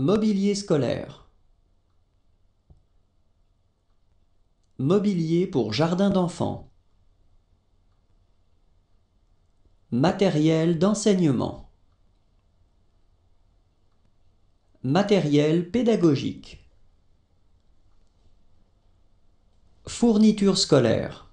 Mobilier scolaire. Mobilier pour jardin d'enfants. Matériel d'enseignement. Matériel pédagogique. Fourniture scolaire.